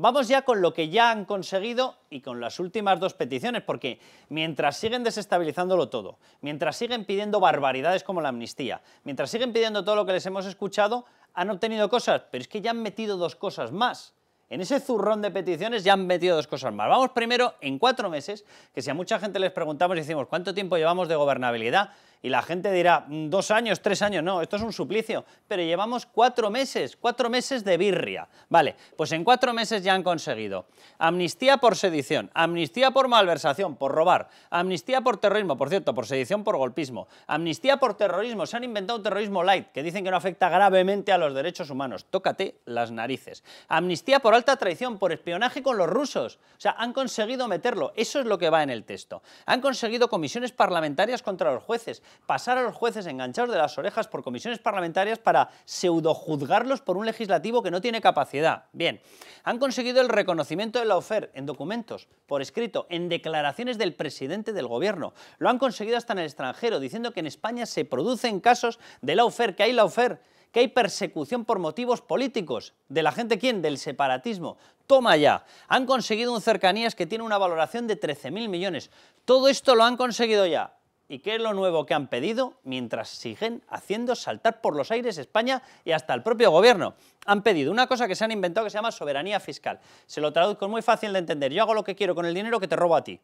Vamos ya con lo que ya han conseguido y con las últimas dos peticiones, porque mientras siguen desestabilizándolo todo, mientras siguen pidiendo barbaridades como la amnistía, mientras siguen pidiendo todo lo que les hemos escuchado, han obtenido cosas, pero es que ya han metido dos cosas más. En ese zurrón de peticiones ya han metido dos cosas más. Vamos primero en cuatro meses, que si a mucha gente les preguntamos y decimos cuánto tiempo llevamos de gobernabilidad, y la gente dirá, mm, dos años, tres años, no, esto es un suplicio, pero llevamos cuatro meses, cuatro meses de birria. Vale, pues en cuatro meses ya han conseguido amnistía por sedición, amnistía por malversación, por robar, amnistía por terrorismo, por cierto, por sedición, por golpismo, amnistía por terrorismo, se han inventado un terrorismo light, que dicen que no afecta gravemente a los derechos humanos, tócate las narices, amnistía por alta traición, por espionaje con los rusos, o sea, han conseguido meterlo, eso es lo que va en el texto, han conseguido comisiones parlamentarias contra los jueces, pasar a los jueces enganchados de las orejas por comisiones parlamentarias para pseudojuzgarlos por un legislativo que no tiene capacidad. Bien, han conseguido el reconocimiento de la OFER en documentos, por escrito, en declaraciones del presidente del gobierno. Lo han conseguido hasta en el extranjero, diciendo que en España se producen casos de la OFER, que hay la OFER que hay persecución por motivos políticos. ¿De la gente quién? Del separatismo. Toma ya. Han conseguido un cercanías que tiene una valoración de 13.000 millones. Todo esto lo han conseguido ya. ¿Y qué es lo nuevo que han pedido mientras siguen haciendo saltar por los aires España y hasta el propio gobierno? Han pedido una cosa que se han inventado que se llama soberanía fiscal. Se lo traduzco muy fácil de entender. Yo hago lo que quiero con el dinero que te robo a ti.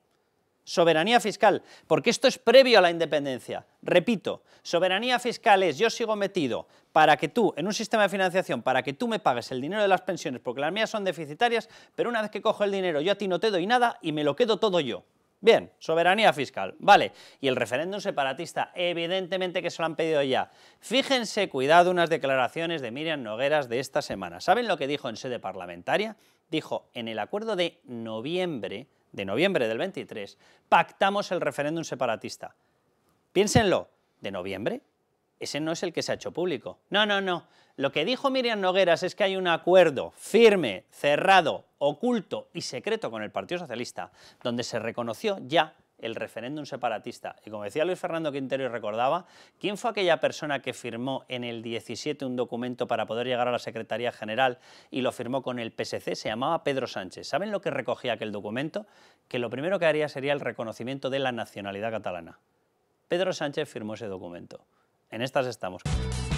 Soberanía fiscal, porque esto es previo a la independencia. Repito, soberanía fiscal es yo sigo metido para que tú, en un sistema de financiación, para que tú me pagues el dinero de las pensiones, porque las mías son deficitarias, pero una vez que cojo el dinero yo a ti no te doy nada y me lo quedo todo yo. Bien, soberanía fiscal, vale. Y el referéndum separatista, evidentemente que se lo han pedido ya. Fíjense, cuidado, unas declaraciones de Miriam Nogueras de esta semana. ¿Saben lo que dijo en sede parlamentaria? Dijo, en el acuerdo de noviembre, de noviembre del 23, pactamos el referéndum separatista. Piénsenlo, ¿de noviembre? ese no es el que se ha hecho público. No, no, no. Lo que dijo Miriam Nogueras es que hay un acuerdo firme, cerrado, oculto y secreto con el Partido Socialista, donde se reconoció ya el referéndum separatista. Y como decía Luis Fernando Quintero y recordaba, ¿quién fue aquella persona que firmó en el 17 un documento para poder llegar a la Secretaría General y lo firmó con el PSC? Se llamaba Pedro Sánchez. ¿Saben lo que recogía aquel documento? Que lo primero que haría sería el reconocimiento de la nacionalidad catalana. Pedro Sánchez firmó ese documento. En estas estamos.